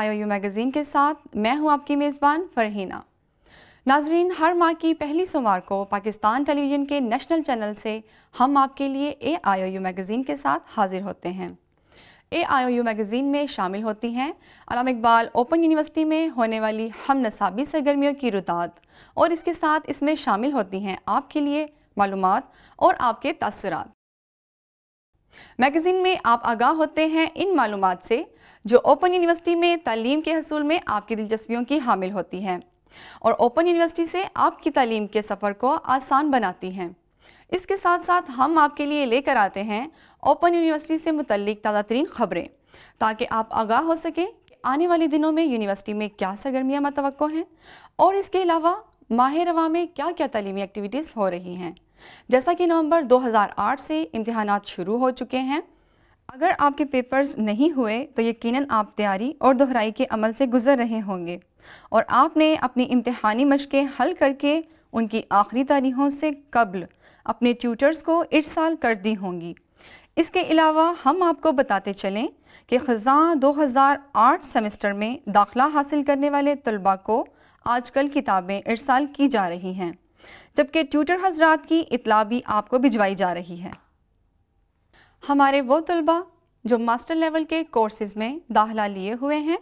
IOU magazine के साथ मैं हूं आपकी मेज़बान फरहीना नाजरीन हर माह की पहली सोमवार को पाकिस्तान टेलीविज़न के नेशनल चैनल से हम आपके लिए ए आईओयू मैगज़ीन के साथ हाजिर होते हैं ए आईओयू मैगज़ीन में शामिल होती हैं अलाम इकबाल ओपन यूनिवर्सिटी में होने वाली हम नसाबी सरगर्मियों की रुदात और इसके साथ इसमें शामिल होती हैं आपके लिए मालूम और आपके तसरात मैगज़ीन में आप आगाह होते हैं इन मालूम से जो ओपन यूनिवर्सिटी में तालीम के हसूल में आपकी दिलचस्पियों की हामिल होती हैं और ओपन यूनिवर्सिटी से आपकी तालीम के सफ़र को आसान बनाती हैं इसके साथ साथ हम आपके लिए लेकर आते हैं ओपन यूनिवर्सिटी से मुतलिक ताज़ा तरीन खबरें ताकि आप आगाह हो सकें आने वाले दिनों में यूनिवर्सिटी में क्या सरगर्मियाँ मतवक़ हैं और इसके अलावा माह रवा में क्या क्या तलीमी एक्टिविटीज़ हो रही हैं जैसा कि नवंबर 2008 से इम्तहान शुरू हो चुके हैं अगर आपके पेपर्स नहीं हुए तो यकीनन आप तैयारी और दोहराई के अमल से गुजर रहे होंगे और आपने अपनी इम्तहानी मशक़ें हल करके उनकी आखिरी तारीखों से कबल अपने ट्यूटर्स को इरसाल कर दी होंगी इसके अलावा हम आपको बताते चलें कि ख़ज़ाँ 2008 सेमेस्टर में दाखला हासिल करने वाले तलबा को आजकल किताबें इरसाल की जा रही हैं जबकि ट्यूटर हजरात की इतला भी आपको भिजवाई जा रही है हमारे वो तलबा जो मास्टर लेवल के कोर्सेज़ में दाखिला लिए हुए हैं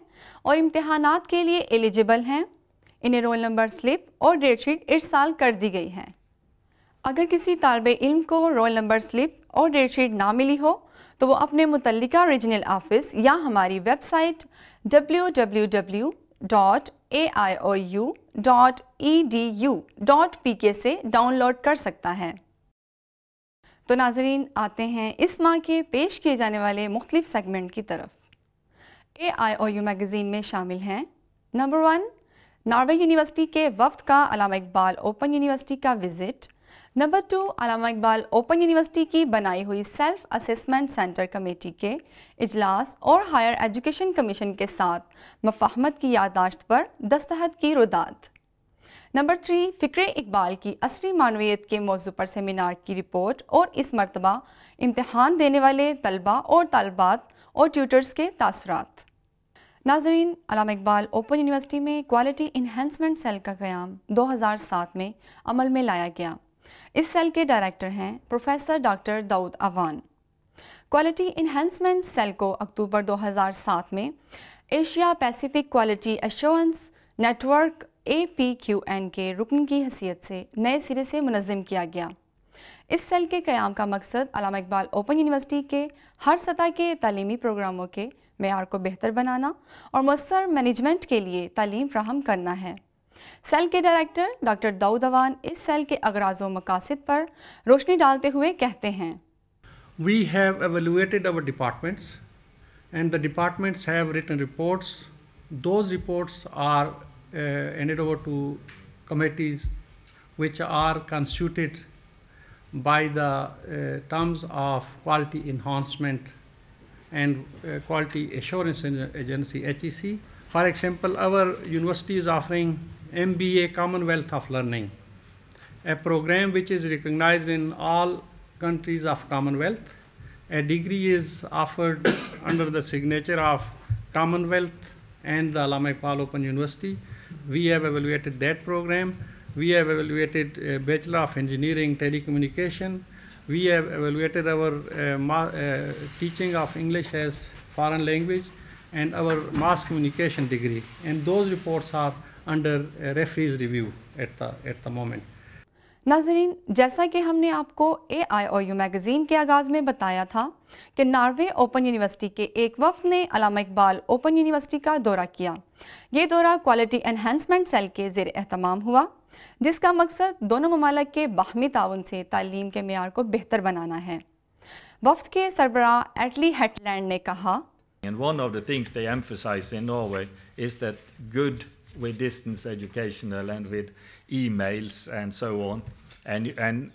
और इम्तहानात के लिए एलिजिबल हैं इन्हें रोल नंबर स्लिप और डेट शीट इरसाल कर दी गई है अगर किसी तलब इल्म को रोल नंबर स्लिप और डेट शीट ना मिली हो तो वो अपने मुतल रीजनल ऑफिस या हमारी वेबसाइट www.aiou.edu.pk से डाउनलोड कर सकता है तो नाजरीन आते हैं इस माह के पेश किए जाने वाले मुख्तलिफ सेगमेंट की तरफ ए आई ओ यू मैगज़ीन में शामिल हैं नंबर वन नॉर्वे यूनिवर्सिटी के वफ्त का अलामा इकबाल ओपन यूनिवर्सिटी का visit number two Allama Iqbal open university की बनाई हुई सेल्फ असेसमेंट सेंटर कमेटी के इजलास और हायर एजुकेशन कमीशन के साथ मफाहमत की यादाश्त पर दस्तहत की रुदात नंबर थ्री फ़िक्र इकबाल की असली मानवीत के मौजू पर सेमिनार की रिपोर्ट और इस मरतबा इम्तहान देने वाले तलबा और तलबात और ट्यूटर्स के तसरत नाजरीन अलाम इकबाल ओपन यूनिवर्सिटी में क्वालिटी इन्हेंसमेंट सेल का क्याम 2007 में अमल में लाया गया इस सेल के डायरेक्टर हैं professor doctor Dawood Awan quality enhancement cell को अक्टूबर 2007 में Asia Pacific quality assurance network A P Q N के रुकन की हैसियत से नए सिरे से मुनज़म किया गया इस सेल के क़्याम का मकसद अलामा इकबाल ओपन यूनिवर्सिटी के हर सतह के तलीमी प्रोग्रामों के मैार को बेहतर बनाना और मसर मैनेजमेंट के लिए तलीम फ्राहम करना है सेल के डायरेक्टर डॉक्टर दाऊद अवान इस सेल के अगराज मकासद पर रोशनी डालते हुए कहते हैं we have evaluated our departments and the departments have written reports those reports are handed uh, over to committees which are constituted by the uh, terms of quality enhancement and uh, quality assurance agency HEC. For example, our university is offering MBA Commonwealth of Learning, a program which is recognized in all countries of Commonwealth. A degree is offered under the signature of Commonwealth and the Alamai Open University. We have evaluated that program. We have evaluated Bachelor of Engineering Telecommunication. We have evaluated our uh, uh, teaching of English as foreign language and our mass communication degree. And those reports are under uh, referee's review at the, at the moment. नाजरीन जैसा कि हमने आपको ए I O U magazine के आगाज़ में बताया था कि नार्वे ओपन यूनिवर्सिटी के एक वफ ने अलामा इकबाल ओपन यूनिवर्सिटी का दौरा किया ये दौरा क्वालिटी एनहेंसमेंट सेल के जेर अहतमाम हुआ जिसका मकसद दोनों ममालक के बाहमी ताउन से तालीम के मैार को बेहतर बनाना है वफ्त के सरबरा एटली हेटलैंड ने कहा And one of the things they emphasize in Norway is that good with distance educational and with emails and so on. And, and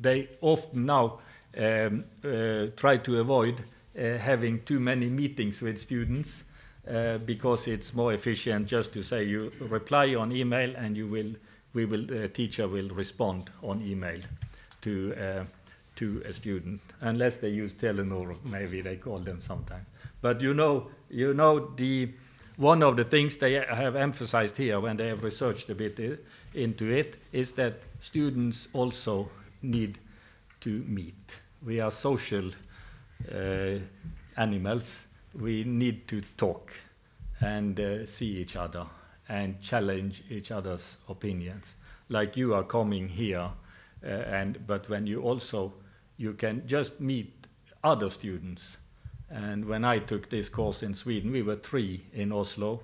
they often now um, uh, try to avoid uh, having too many meetings with students uh, because it's more efficient just to say you reply on email and you will, we will, the uh, teacher will respond on email to, uh, to a student, unless they use Telenor, maybe they call them sometimes. But you know, you know the, one of the things they have emphasized here when they have researched a bit uh, into it is that students also need to meet. We are social uh, animals. We need to talk and uh, see each other and challenge each other's opinions. Like you are coming here, uh, and but when you also you can just meet other students. And when I took this course in Sweden, we were three in Oslo,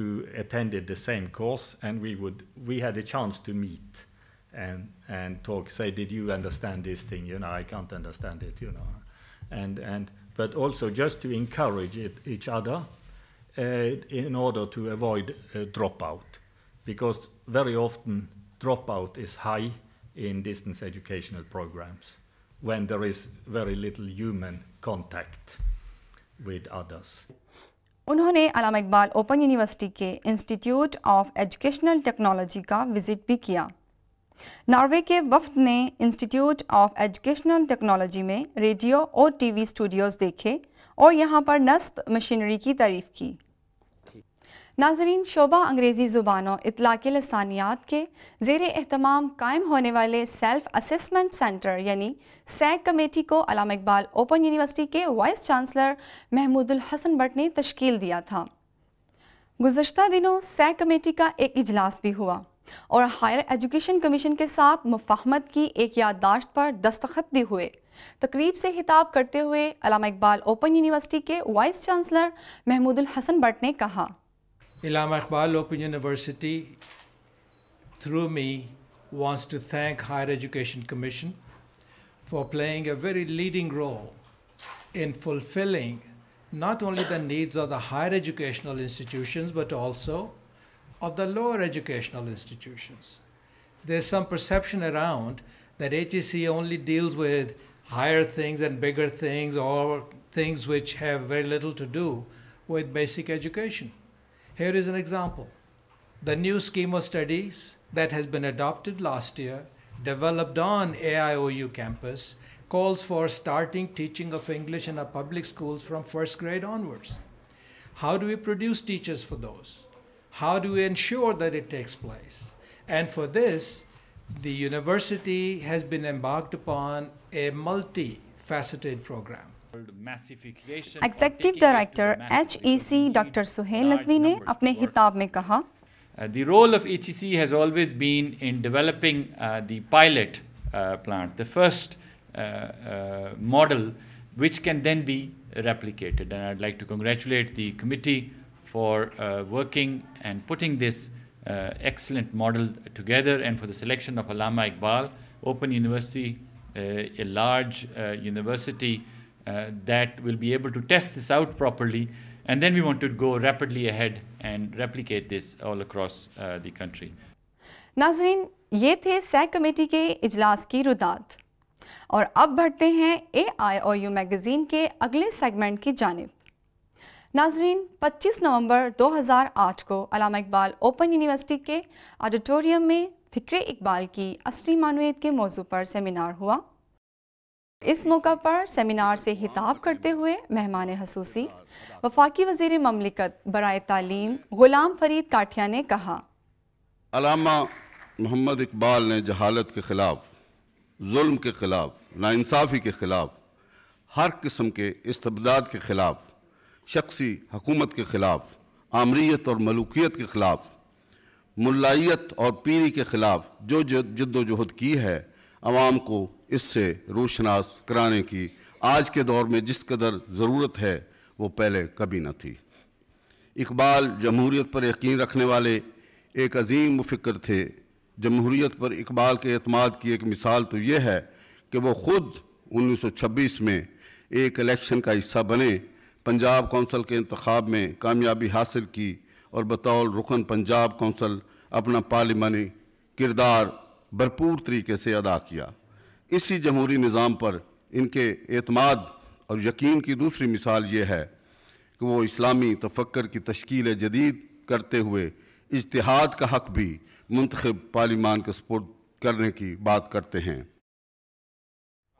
who attended the same course, and we would we had a chance to meet and and talk. Say, did you understand this thing? You know, I can't understand it. You know, and and but also just to encourage it, each other uh, in order to avoid dropout, because very often dropout is high in distance educational programs when there is very little human contact with others. उन्होंने Allama Iqbal open university के institute of educational technology का visit भी किया Norway के वफ्द ने institute of educational technology में radio और टीवी स्टूडियोज़ देखे और यहाँ पर नस्ब मशीनरी की तारीफ़ की नाजरीन शोबा अंग्रेज़ी ज़ुबान और इतलाक़ लसानियात के ज़ेर अहतमाम कायम होने वाले सेल्फ असेसमेंट सेंटर यानी सैक कमेटी को अलाम इकबाल ओपन यूनिवर्सिटी के वाइस चांसलर महमूदुल हसन भट्ट ने तश्कील दिया था गुजशत दिनों सैक कमेटी का एक इजलास भी हुआ और हायर एजुकेशन कमीशन के साथ मुफाहमत की एक याददाश्त पर दस्तखत भी हुए तकरीब से खिताब करते हुए अलामा इकबाल ओपन यूनिवर्सिटी के वाइस चांसलर महमूदुल हसन भट्ट ने कहा Ilama Iqbal Open University, through me, wants to thank Higher Education Commission for playing a very leading role in fulfilling not only the needs of the higher educational institutions, but also of the lower educational institutions. There's some perception around that HEC only deals with higher things and bigger things or things which have very little to do with basic education. Here is an example. The new scheme of studies that has been adopted last year, developed on AIOU campus, calls for starting teaching of English in our public schools from first grade onwards. How do we produce teachers for those? How do we ensure that it takes place? And for this, the university has been embarked upon a multifaceted program. Executive director H E C doctor Suhail Naqvi ने अपने हिताब में कहा uh, The role of HEC has always been in developing uh, the pilot uh, plant, the first model which can then be replicated. And I'd like to congratulate the committee for uh, working and putting this uh, excellent model together and for the selection of Allama Iqbal, Open University, uh, a large uh, university. Uh, that will be able to test this out properly. And then we want to go rapidly ahead and replicate this all across uh, the country. नाजरीन ये थे सह committee के इजलास की रुदात और अब बढ़ते हैं ए आई ओ यू मैगज़ीन के अगले सेगमेंट की जानब नाजरीन 25 नवंबर 2008 को अलामा इकबाल ओपन यूनिवर्सिटी के ऑडिटोरियम में फ़िक्र इकबाल की असली मानवीत के मौजू पर सेमिनार हुआ इस मौका पर सेमिनार से खिताब करते हुए मेहमान खसूसी वफाकी वजीर ममलिकत बरए तालीम गुलाम फरीद काठिया ने कहा मोहम्मद इकबाल ने जहालत के ख़िलाफ़ जुल्म के ख़िलाफ़ नासाफ़ी के ख़िलाफ़ हर किस्म के इस्तबदाद के ख़िलाफ़ शख्सी हकूमत के ख़िलाफ़ आमरीत और मलुकियत के ख़िलाफ़ मुलाइत और पीरी के ख़िलाफ़ जो जद्दोजहद की है आवाम को इससे रोशनास कराने की आज के दौर में जिस कदर ज़रूरत है वो पहले कभी न थी इकबाल जमहूरीत पर यकीन रखने वाले एक अजीम फिक्र थे जमहूरीत पर इकबाल के अतमाद की एक मिसाल तो ये है कि वो ख़ुद 1926 में एक इलेक्शन का हिस्सा बने पंजाब कौंसल के इंतखब में कामयाबी हासिल की और बतौल रुकन पंजाब कौंसल अपना पार्लिमानी किरदार भरपूर तरीके से अदा किया इसी जमहूरी निज़ाम पर इनके अतमाद और यकीन की दूसरी मिसाल ये है कि वो इस्लामी तफक्र की तश्कील जदीद करते हुए इजतहाद का हक भी मंतखब पार्लिमान के सपोर्ट करने की बात करते हैं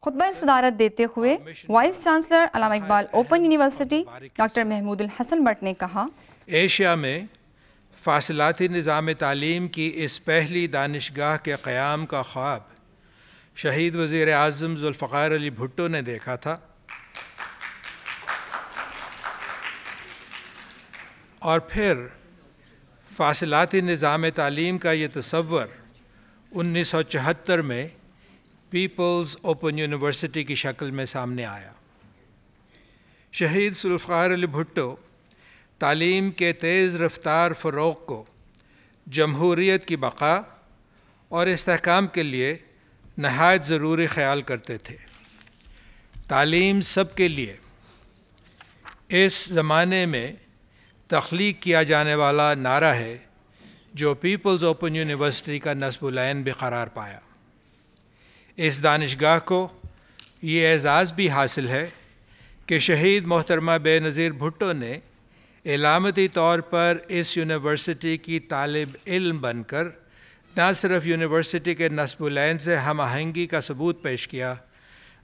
खुतब सदारत देते हुए vice chancellor Allama Iqbal open university doctor Mahmood Hasan Bhatt ने कहा एशिया में फासिलती निज़ाम तालीम की इस पहली दानशगाह के क़्याम का ख्वाब शहीद वज़ी अजम ज़ुल्फ़ार अली भुट्टो ने देखा था और फिर फासिलती निज़ाम तालीम का ये तस्वर 1974 में पीपल्स ओपन यूनिवर्सिटी की शक्ल में सामने आया शहीद सुल्फ़ार अली भुट्टो तालीम के तेज़ रफ्तार फ़रोग को जमहूरीत की बका और इसकाम के लिए नहायत ज़रूरी ख्याल करते थे तालीम सब के लिए इस ज़माने में तख्लीक किया जाने वाला नारा है जो पीपल्स ओपन यूनिवर्सिटी का नसबुलैन भी करार पाया इस दानशगाह को ये एज़ाज़ भी हासिल है कि शहीद मोहतरमा बे नज़ीर भुट्टो ने इलामती तौर पर इस यूनिवर्सिटी की तालब इल्म बनकर न सिर्फ यूनिवर्सिटी के नस्बुलैन से हम आहंगी का सबूत पेश किया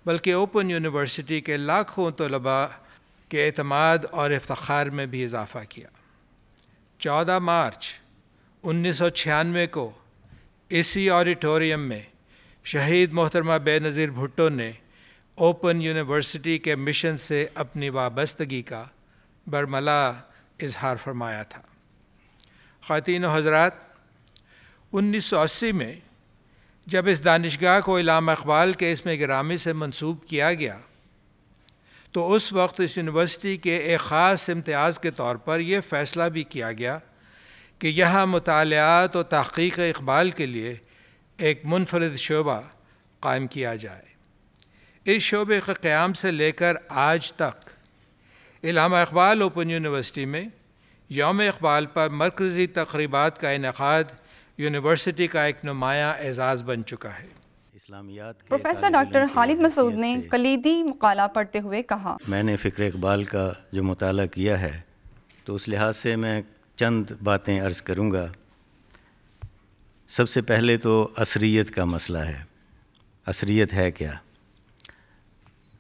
बल्कि ओपन यूनिवर्सिटी के लाखों तलबा के अतमाद और इफ्तार में भी इजाफ़ा किया चौदह मार्च उन्नीस सौ छियानवे को इसी ऑडिटोरियम में शहीद मोहतरमा बेनज़ीर भुट्टो ने ओपन यूनिवर्सिटी के मिशन से अपनी वाबस्तगी का बरमला इजहार फरमाया था ख़वान हजरात 1980 में जब इस दानिशगाह को इलाम अकबाल के इसमें ग्रामी से मंसूब किया गया तो उस वक्त इस यूनिवर्सिटी के एक ख़ास इम्तियाज़ के तौर पर यह फ़ैसला भी किया गया कि यह मतालत और तहक़ीक इकबाल के लिए एक मुनफरद शोबा कायम किया जाए इस शोबे के क़्याम से लेकर आज तक इलामा इकबाल ओपन यूनिवर्सिटी में योम इकबाल पर मरकज़ी तकरीबा का इनका यूनिवर्सिटी का एक नुमाया एजाज़ बन चुका है इस्लामियात प्रोफेसर डॉक्टर हालिद मसूद ने कलीदी मकाला पढ़ते हुए कहा मैंने फ़िक्र इकबाल का जो मताल किया है तो उस लिहाज से मैं चंद बातें अर्ज़ करूँगा सबसे पहले तो असरीत का मसला है असरीत है क्या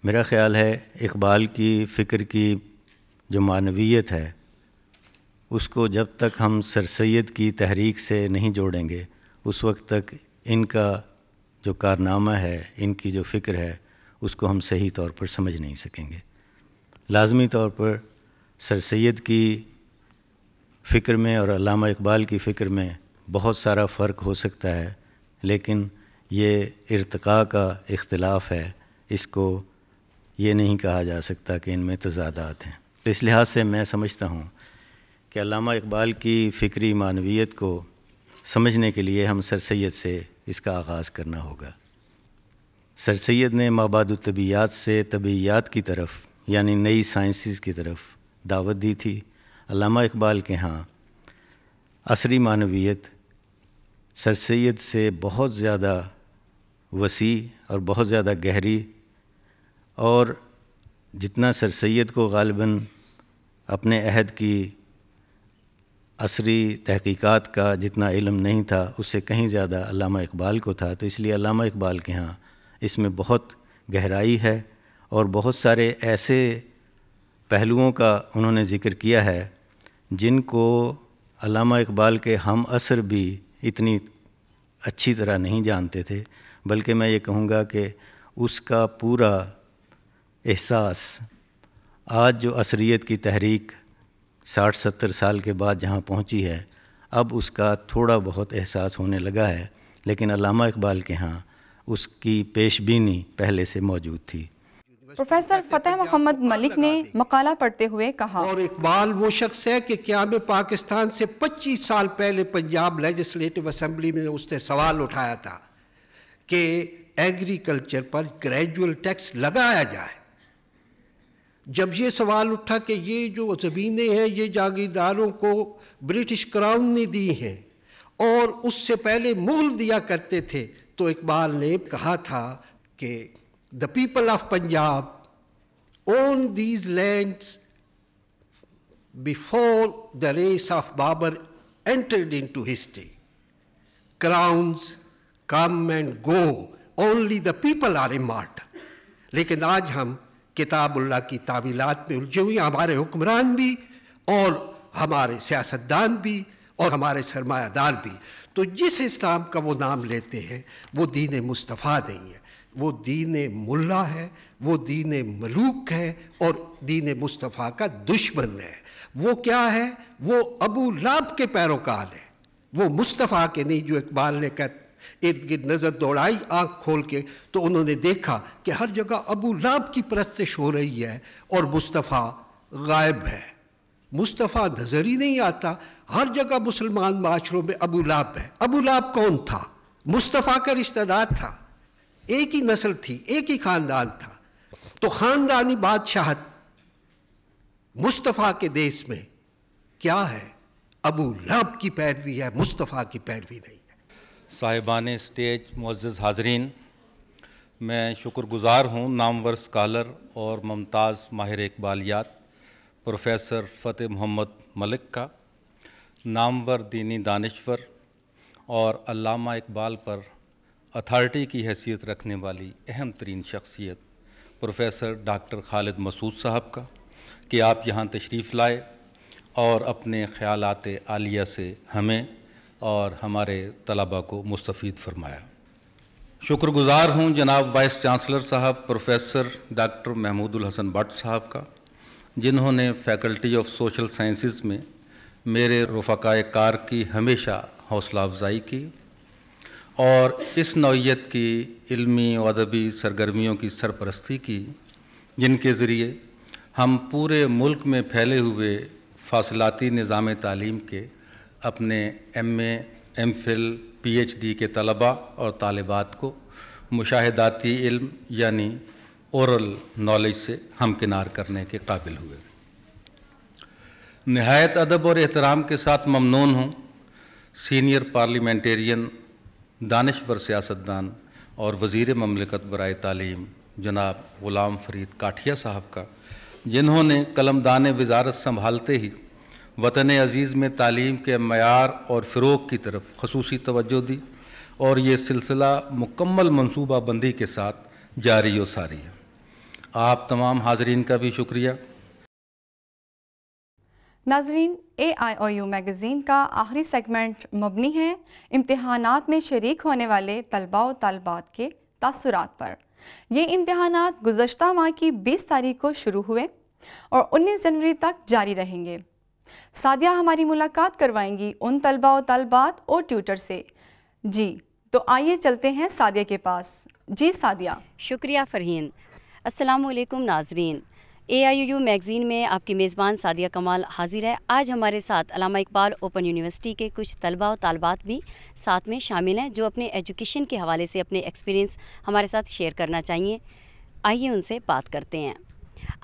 मेरा ख्याल है इकबाल की फ़िक्र की जो मानवीयत है उसको जब तक हम सर सैद की तहरीक से नहीं जोड़ेंगे उस वक्त तक इनका जो कारनामा है इनकी जो फ़िक्र है उसको हम सही तौर पर समझ नहीं सकेंगे लाजमी तौर पर सर सैद की फ़िक्र में और अलामा इकबाल की फ़िक्र में बहुत सारा फ़र्क हो सकता है लेकिन ये इरतका का इख्तलाफ है इसको ये नहीं कहा जा सकता कि इनमें तजादात तो हैं तो इस लिहाज से मैं समझता हूँ कि अलामा इकबाल की फ़िक्री मानवीत को समझने के लिए हम सर सैद से इसका आगाज़ करना होगा सर सैद ने माबादतबियात से तबीयात की तरफ यानि नई साइंसिस की तरफ दावत दी थी अलामा इकबाल के यहाँ असरी मानवीत सर सैद से बहुत ज़्यादा वसी और बहुत ज़्यादा गहरी और जितना सर सैद को गालिबा अपने अहद की असरी तहकीकात का जितना इलम नहीं था उससे कहीं ज़्यादा अलामा इकबाल को था तो इसलिए अलामा इकबाल के यहाँ इसमें बहुत गहराई है और बहुत सारे ऐसे पहलुओं का उन्होंने ज़िक्र किया है जिनको अलामा इकबाल के हम असर भी इतनी अच्छी तरह नहीं जानते थे बल्कि मैं ये कहूँगा कि उसका पूरा एहसास आज जो असरियत की तहरीक साठ सत्तर साल के बाद जहाँ पहुँची है अब उसका थोड़ा बहुत एहसास होने लगा है लेकिन अलामा इकबाल के यहाँ उसकी पेशबीनी पहले से मौजूद थी प्रोफेसर फतेह मोहम्मद मलिक ने मकाला पढ़ते हुए कहा और इकबाल वो शख्स है कि क्या मैं पाकिस्तान से 25 साल पहले पंजाब लेजिस्लेटिव असम्बली में उसने सवाल उठाया था कि एग्रीकल्चर पर ग्रेजुअल टैक्स लगाया जाए जब ये सवाल उठा कि ये जो ज़मीनें हैं ये जागीरदारों को ब्रिटिश क्राउन ने दी हैं और उससे पहले मुगल दिया करते थे तो इकबाल ने कहा था कि the people of Punjab own these lands before the race of Babur entered into history. Crowns come and go, only the people are इमार्ट लेकिन आज हम किताबुल्ला की तावीलात में उलझे हुए हमारे हुक्मरान भी और हमारे सियासतदान भी और हमारे सरमायादार भी तो जिस इस्लाम का वो नाम लेते हैं वो दीन मुस्तफ़ा नहीं है वो दीन मुल्ला है वो दीन मलूक है और दीन मुस्तफ़ा का दुश्मन है वो क्या है वो अबू लाभ के पैरोकार है वो मुस्तफ़ा के नहीं जो इकबाल ने कह इर्द गिर्द नज़र दौड़ाई आँख खोल के तो उन्होंने देखा कि हर जगह अबू लाब की परस्तिश हो रही है और मुस्तफ़ा गायब है मुस्तफ़ा नज़र ही नहीं आता हर जगह मुसलमान माशरों में अबू लाब है अबू लाब कौन था मुस्तफ़ा का रिश्तेदार था एक ही नस्ल थी एक ही ख़ानदान था तो ख़ानदानी बादशाह मुस्तफ़ा के देश में क्या है अबू लाब की पैरवी है मुस्तफ़ा की पैरवी नहीं साहिबान स्टेज मुज्ज़ हाजरीन मैं शुक्रगुज़ार हूँ नामवर स्कालर और मुमताज़ माहिर इकबालियात प्रोफेसर फ़तेह मोहम्मद मलिक का नामवर दीनी दानश्वर और अल्लामा इकबाल पर अथॉरिटी की हैसियत रखने वाली अहम तरीन शख्सियत प्रोफेसर डॉक्टर खालिद मसूद साहब का कि आप यहाँ तशरीफ़ लाए और अपने ख़्यालत आलिया से हमें और हमारे तलबा को मुस्तफ़ फरमाया शुक्रगुजार हूँ जनाब वाइस चांसलर साहब प्रोफेसर डॉक्टर महमूदुल हसन भट्ट साहब का जिन्होंने फैकल्टी ऑफ सोशल साइंस में मेरे रफ़ाकाय कार की हमेशा हौसला अफजाई की और इस नौीयत की इल्मी अदबी सरगर्मियों की सरपरस्ती की जिनके ज़रिए हम पूरे मुल्क में फैले हुए फासलाती निज़ाम तालीम के अपने M A M Phil P H D के तलबा और तालबात को मुशाहदाती इल्म यानी औरल नॉलेज से हमकिनार करने के काबिल हुए नहायत अदब और एहतराम के साथ ममनून हूँ सीनियर पार्लियामेंटेरियन दानश्वर सियासतदान और वज़ी ममलिकत बरए तालीम जनाब ग़ुलाम फरीद काठिया साहब का जिन्होंने कलमदान वजारत संभालते ही वतन अज़ीज़ में तालीम के मैार और फ़रोग की तरफ खसूस तोज्जो दी और ये सिलसिला मुकम्मल मनसूबा बंदी के साथ जारी व सारी है आप तमाम हाजरीन का भी शुक्रिया नाजरीन ए आई ओ यू मैगज़ीन का आखिरी सेगमेंट मबनी है इम्तहान में शर्क होने वाले तलबा व तलबात के तसरत पर ये इम्तहान गुजशत माह की बीस तारीख को शुरू हुए और उन्नीस जनवरी तक जारी रहेंगे सादिया हमारी मुलाकात करवाएंगी उन तलबा और तलबात और ट्यूटर से जी तो आइए चलते हैं सादिया के पास जी सादिया शुक्रिया फरहीन असलकुम नाजरीन ए आई यू मैगज़ीन में आपकी मेज़बान सादिया कमाल हाजिर है आज हमारे साथ अलामा इकबाल ओपन यूनिवर्सिटी के कुछ तलबा और तालबात भी साथ में शामिल हैं जो अपने एजुकेशन के हवाले से अपने एक्सपीरियंस हमारे साथ शेयर करना चाहिए आइए उनसे बात करते हैं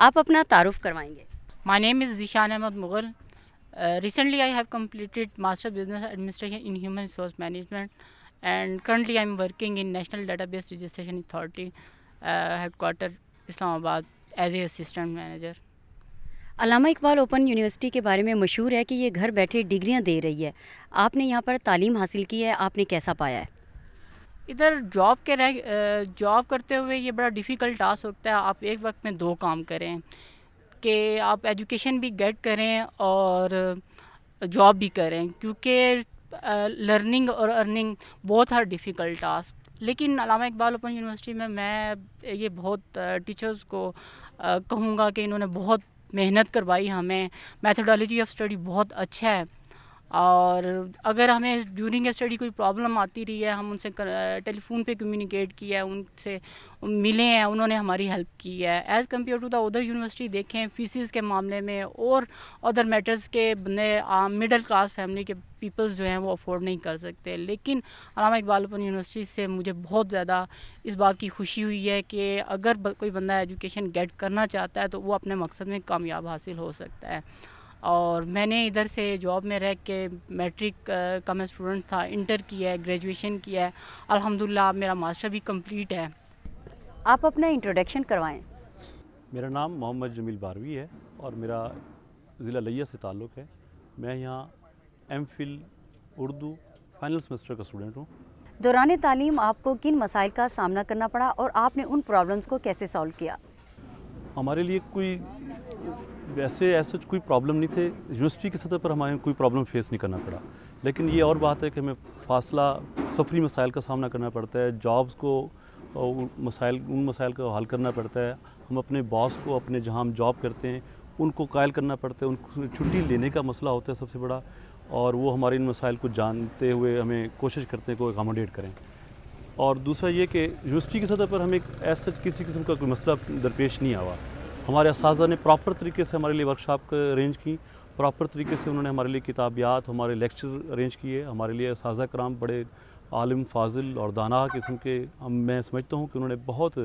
आप अपना तारुफ करवाएंगे my name is Zeeshan Ahmed Mughal Uh, recently, I have completed Master Business Administration in Human Resource Management, and currently I'm working in National Database Registration Authority uh, headquarter Islamabad as a assistant manager. Allama Iqbal open university के बारे में मशहूर है कि ये घर बैठे डिग्रियां दे रही है आपने यहाँ पर तालीम हासिल की है आपने कैसा पाया है इधर जॉब के रह जॉब करते हुए ये बड़ा डिफ़िकल्ट टास्क होता है आप एक वक्त में दो काम करें कि आप एजुकेशन भी गेट करें और जॉब भी करें क्योंकि लर्निंग और अर्निंग बहुत हर डिफ़िकल्ट टास्क लेकिन अलामा इकबाल ओपन यूनिवर्सिटी में मैं ये बहुत टीचर्स को कहूँगा कि इन्होंने बहुत मेहनत करवाई हमें मैथडोलॉजी ऑफ स्टडी बहुत अच्छा है और अगर हमें ड्यूरिंग स्टडी कोई प्रॉब्लम आती रही है हम उनसे टेलीफोन पे कम्युनिकेट किया है उनसे मिले हैं उन्होंने हमारी हेल्प की है as compare to the other university देखें फीसिस के मामले में और अदर मैटर्स के बने मिडल क्लास फैमिली के पीपल्स जो हैं वो अफोर्ड नहीं कर सकते लेकिन अलामा इकबाल यूनिवर्सिटी से मुझे बहुत ज़्यादा इस बात की खुशी हुई है कि अगर कोई बंदा एजुकेशन गेट करना चाहता है तो वो अपने मकसद में कामयाब हासिल हो सकता है और मैंने इधर से जॉब में रह के मैट्रिक का मैं स्टूडेंट था इंटर किया है ग्रेजुएशन किया है अल्हम्दुलिल्लाह मेरा मास्टर भी कंप्लीट है आप अपना इंट्रोडक्शन करवाएं मेरा नाम मोहम्मद जमील बारवी है और मेरा ज़िला लिया से ताल्लुक़ है मैं यहाँ M Phil Urdu final semester का स्टूडेंट हूँ दौरान तालीम आपको किन मसाइल का सामना करना पड़ा और आपने उन प्रॉब्लम्स को कैसे सॉल्व किया हमारे लिए कोई वैसे ऐसे कोई प्रॉब्लम नहीं थे यूनिवर्सिटी की सतह पर हमारे कोई प्रॉब्लम फेस नहीं करना पड़ा लेकिन ये और बात है कि हमें फासला सफरी मसाइल का सामना करना पड़ता है जॉब्स को मसाइल उन मसाइल को हल करना पड़ता है हम अपने बॉस को अपने जहाँ हम जॉब करते हैं उनको कायल करना पड़ता है उनको छुट्टी लेने का मसला होता है सबसे बड़ा और वो हमारे इन मसाइल को जानते हुए हमें कोशिश करते हैं को एकामोडेट करें और दूसरा ये कि यूनिवर्सिटी की सतह पर हमें ऐसा किसी किस्म का कोई मसला दरपेश नहीं आवा हमारे इस ने प्रॉपर तरीके से हमारे लिए वर्कशॉप अरेंज की प्रॉपर तरीके से उन्होंने हमारे लिए किताबियात हमारे लेक्चर अरेंज किए हमारे लिए इस कराम बड़े आलम फाजिल और दाना किस्म के हम मैं समझता हूँ कि उन्होंने बहुत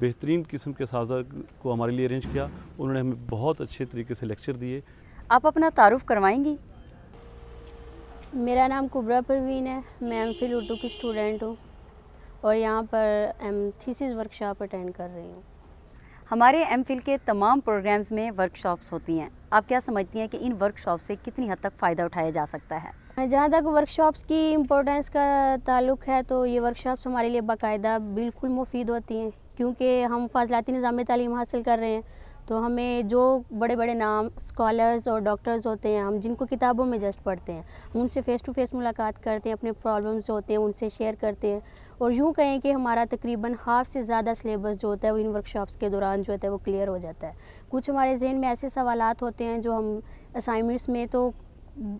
बेहतरीन किस्म के साजा को हमारे लिए अरेंज किया उन्होंने हमें बहुत अच्छे तरीके से लेक्चर दिए आप अपना तारुफ करवाएंगी मेरा नाम कुबरा परवीन है मैं एम फिल उर्दू की स्टूडेंट हूँ और यहाँ पर एम थीसिस वर्कशॉप अटेंड कर रही हूँ हमारे एम फिल के तमाम प्रोग्राम्स में वर्कशॉप्स होती हैं आप क्या समझती हैं कि इन वर्कशॉप से कितनी हद तक फ़ायदा उठाया जा सकता है जहाँ तक वर्कशॉप्स की इम्पोर्टेंस का ताल्लुक है तो ये वर्कशॉप्स हमारे लिए बाकायदा बिल्कुल मुफीद होती हैं क्योंकि हम फाजलाती निज़ाम तालीम हासिल कर रहे हैं तो हमें जो बड़े बड़े नाम स्कॉलर्स और डॉक्टर्स होते हैं हम जिनको किताबों में जस्ट पढ़ते हैं हम उनसे फ़ेस टू फेस मुलाकात करते हैं अपने प्रॉब्लम्स होते हैं उनसे शेयर करते हैं और यूँ कहें कि हमारा तकरीबन हाफ से ज़्यादा सिलेबस जो होता है वो इन वर्कशॉप्स के दौरान जो होता है वो क्लियर हो जाता है कुछ हमारे जहन में ऐसे सवाल होते हैं जो हम असाइनमेंट्स में तो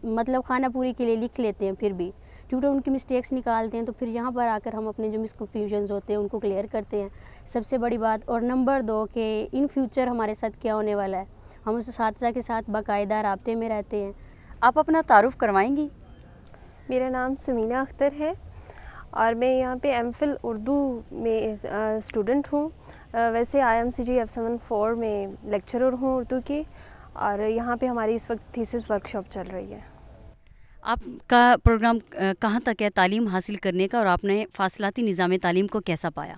मतलब खाना पूरी के लिए लिख लेते हैं फिर भी ट्यूटर उनकी मिस्टेक्स निकालते हैं तो फिर यहाँ पर आकर हम अपने जो मिसकन्फ्यूजन्स होते हैं उनको क्लियर करते हैं सबसे बड़ी बात और नंबर दो कि इन फ्यूचर हमारे साथ क्या होने वाला है हम उस साथ के साथ बाकायदा रबते में रहते हैं आप अपना तारुफ करवाएंगी मेरा नाम समीना अख्तर है और मैं यहाँ पे एम फिल उर्दू में स्टूडेंट हूँ वैसे I M C G F seven four में लेक्चरर हूँ उर्दू की और यहाँ पे हमारी इस वक्त थीसिस वर्कशॉप चल रही है आपका प्रोग्राम कहाँ तक है तालीम हासिल करने का और आपने फासलाती निज़ाम तालीम को कैसा पाया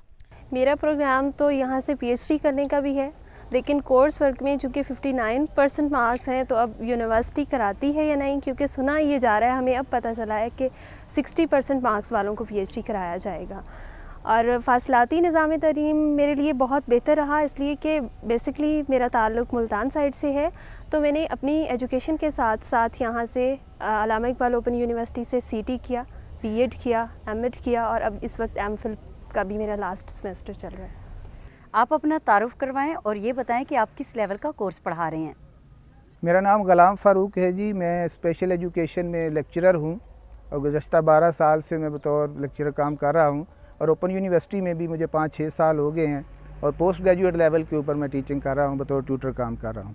मेरा प्रोग्राम तो यहाँ से पीएचडी करने का भी है लेकिन कोर्स वर्क में चूँकि 59 परसेंट मार्क्स हैं तो अब यूनिवर्सिटी कराती है या नहीं क्योंकि सुना ये जा रहा है हमें अब पता चला है कि 60 परसेंट मार्क्स वालों को पीएचडी कराया जाएगा और फासलाती निज़ाम तरीम मेरे लिए बहुत बेहतर रहा इसलिए कि बेसिकली मेरा ताल्लुक़ मुल्तान साइड से है तो मैंने अपनी एजुकेशन के साथ साथ यहाँ से अलामा इकबाल ओपन यूनिवर्सिटी से सी किया बीएड किया एम किया और अब इस वक्त एम का भी मेरा लास्ट सेमेस्टर चल रहा है आप अपना तारुफ करवाएं और ये बताएं कि आप किस लेवल का कोर्स पढ़ा रहे हैं मेरा नाम ग़ुलाम फ़ारूक है जी मैं स्पेशल एजुकेशन में लेक्चरर हूँ और गुजशत बारह साल से मैं बतौर लेक्चरर काम कर रहा हूँ और ओपन यूनिवर्सिटी में भी मुझे पाँच छः साल हो गए हैं और पोस्ट ग्रेजुएट लेवल के ऊपर मैं टीचिंग कर रहा हूँ बतौर ट्यूटर काम कर रहा हूँ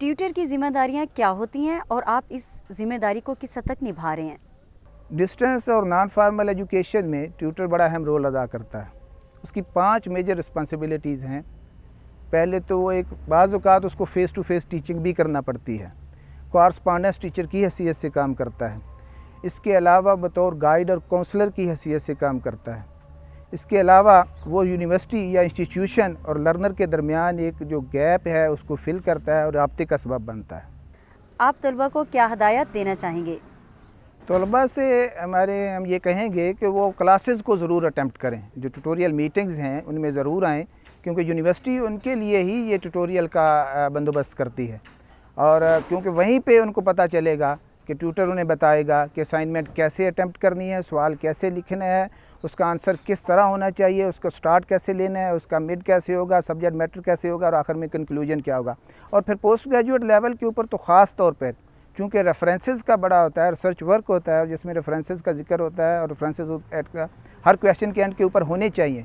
ट्यूटर की ज़िम्मेदारियाँ क्या होती हैं और आप इस जिम्मेदारी को किस हद तक निभा रहे हैं डिस्टेंस और नॉन फार्मल एजुकेशन में ट्यूटर बड़ा अहम रोल अदा करता है उसकी पांच मेजर रिस्पांसिबिलिटीज़ हैं पहले तो वो एक बाज़ात उसको फ़ेस टू फ़ेस टीचिंग भी करना पड़ती है कॉरस्पॉन्डेंस टीचर की हैसियत से काम करता है इसके अलावा बतौर गाइड और काउंसलर की हैसियत से काम करता है इसके अलावा वो यूनिवर्सिटी या इंस्टीट्यूशन और लर्नर के दरमियान एक जो गैप है उसको फिल करता है और रबते का सबब बनता है आप तलबा को क्या हदायत देना चाहेंगे तलबा से हमारे हम ये कहेंगे कि वो क्लासेस को ज़रूर अटैम्प्ट करें जो ट्यूटोरियल मीटिंग्स हैं उनमें ज़रूर आएँ क्योंकि यूनिवर्सिटी उनके लिए ही ये ट्यूटोरियल का बंदोबस्त करती है और क्योंकि वहीं पे उनको पता चलेगा कि ट्यूटर उन्हें बताएगा कि असाइनमेंट कैसे अटैम्प्ट करनी है सवाल कैसे लिखना है उसका आंसर किस तरह होना चाहिए उसको स्टार्ट कैसे लेना है उसका मिड कैसे होगा सब्जेक्ट मैटर कैसे होगा और आखिर में कंक्लूजन क्या होगा और फिर पोस्ट ग्रेजुएट लेवल के ऊपर तो ख़ास तौर पर चूँकि रेफरेंसेज का बड़ा होता है रिसर्च वर्क होता है जिसमें रेफरेंसेज का जिक्र होता है और रेफरेंस एट का हर क्वेश्चन के एंड के ऊपर होने चाहिए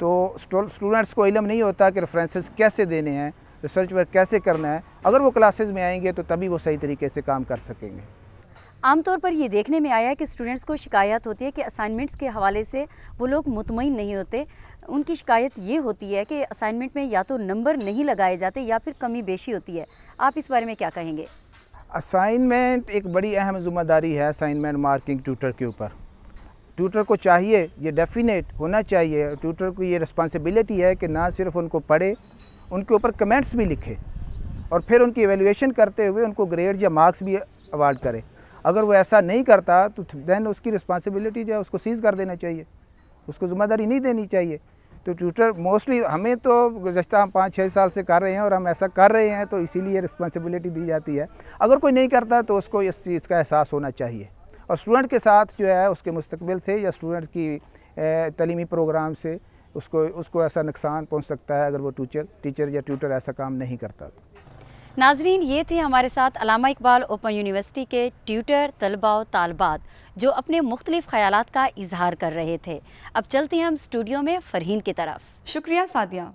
तो स्टूडेंट्स को इलम नहीं होता कि रेफरेंसेज कैसे देने हैं रिसर्च वर्क कैसे करना है अगर वो क्लासेस में आएंगे तो तभी वो सही तरीके से काम कर सकेंगे आमतौर पर ये देखने में आया है कि स्टूडेंट्स को शिकायत होती है कि असाइनमेंट्स के हवाले से वो लोग मुतमिन नहीं होते उनकी शिकायत ये होती है कि असाइनमेंट में या तो नंबर नहीं लगाए जाते या फिर कमी बेशी होती है आप इस बारे में क्या कहेंगे असाइनमेंट एक बड़ी अहम जिम्मेदारी है असाइनमेंट मार्किंग ट्यूटर के ऊपर ट्यूटर को चाहिए ये डेफिनेट होना चाहिए ट्यूटर को ये रिस्पॉन्सिबिलिटी है कि ना सिर्फ उनको पढ़े उनके ऊपर कमेंट्स भी लिखे और फिर उनकी एवेल्यूशन करते हुए उनको ग्रेड या मार्क्स भी अवार्ड करें अगर वो ऐसा नहीं करता तो दैन उसकी रिस्पॉन्सिबिलिटी जो है उसको सीज़ कर देना चाहिए उसको ज़िम्मेदारी नहीं देनी चाहिए तो ट्यूटर मोस्टली हमें तो गुजशत हम पाँच छः साल से कर रहे हैं और हम ऐसा कर रहे हैं तो इसीलिए रिस्पॉन्सिबिलिटी दी जाती है अगर कोई नहीं करता तो उसको इस चीज़ का एहसास होना चाहिए और स्टूडेंट के साथ जो है उसके मुस्तबिल से या स्टूडेंट की तलीमी प्रोग्राम से उसको उसको ऐसा नुकसान पहुँच सकता है अगर वो टीचर टीचर या ट्यूटर ऐसा काम नहीं करता तो नाजरीन ये थे हमारे साथ अलामा इकबाल ओपन यूनिवर्सिटी के ट्यूटर तलबा तालबात जो अपने मुख्तलिफ ख्याल का इजहार कर रहे थे अब चलते हैं हम स्टूडियो में फरहीन की तरफ शुक्रिया सादिया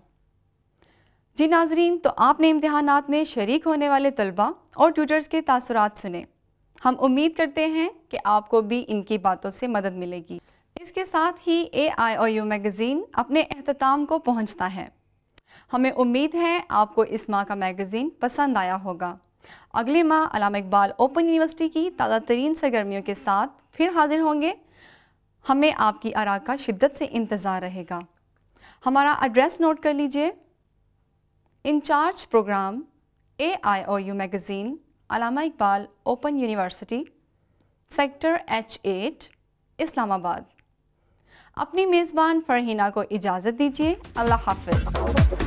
जी नाजरीन तो आपने इम्तहान में शरीक होने वाले तलबा और ट्यूटर्स के तसरत सुने हम उम्मीद करते हैं कि आपको भी इनकी बातों से मदद मिलेगी इसके साथ ही ए आई ओ यू मैगज़ीन अपने अहतमाम को पहुँचता है हमें उम्मीद है आपको इस माह का मैगज़ीन पसंद आया होगा अगले माह अलामा इकबाल ओपन यूनिवर्सिटी की ताज़ा तरीन सरगर्मियों के साथ फिर हाजिर होंगे हमें आपकी आरा का शिद्दत से इंतज़ार रहेगा हमारा एड्रेस नोट कर लीजिए in charge program A I O U magazine Allama Iqbal open university sector H eight Islamabad अपनी मेज़बान फरहीना को इजाज़त दीजिए अल्लाह हाफिज़